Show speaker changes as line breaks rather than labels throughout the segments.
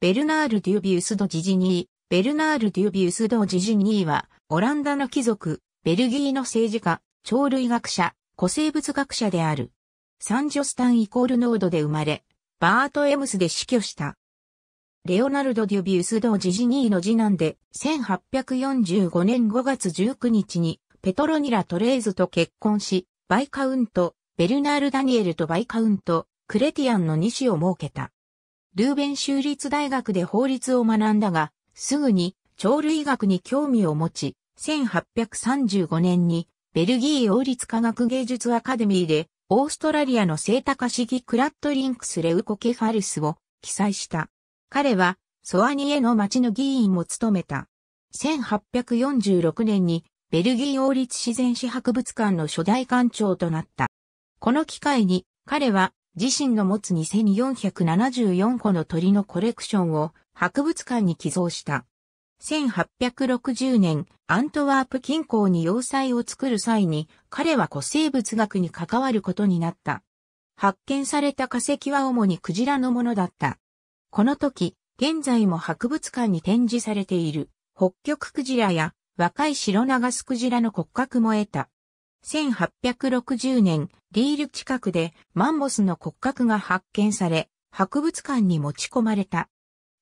ベルナール・デュビウス・ド・ジジニー。ベルナール・デュビウス・ド・ジジニーは、
オランダの貴族、ベルギーの政治家、鳥類学者、古生物学者である。サンジョスタンイコールノードで生まれ、バート・エムスで死去した。レオナルド・デュビウス・ド・ジジニーの次男で、1845年5月19日に、ペトロニラ・トレーズと結婚し、バイカウント、ベルナール・ダニエルとバイカウント、クレティアンの2子を設けた。ルーベン州立大学で法律を学んだが、すぐに鳥類学に興味を持ち、1835年にベルギー王立科学芸術アカデミーでオーストラリアの聖イタカシクラットリンクスレウコケファルスを記載した。彼はソアニエの町の議員も務めた。1846年にベルギー王立自然史博物館の初代館長となった。この機会に彼は自身の持つ2474個の鳥のコレクションを博物館に寄贈した。1860年、アントワープ近郊に要塞を作る際に、彼は古生物学に関わることになった。発見された化石は主にクジラのものだった。この時、現在も博物館に展示されている、北極クジラや若い白長スクジラの骨格も得た。1860年、リール近くでマンモスの骨格が発見され、博物館に持ち込まれた。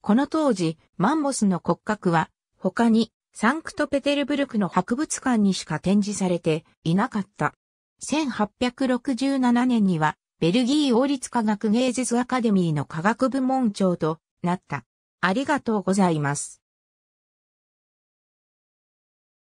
この当時、マンモスの骨格は、他にサンクトペテルブルクの博物館にしか展示されていなかった。1867年には、ベルギー王立科学芸術アカデミーの科学部門長とな
った。ありがとうございます。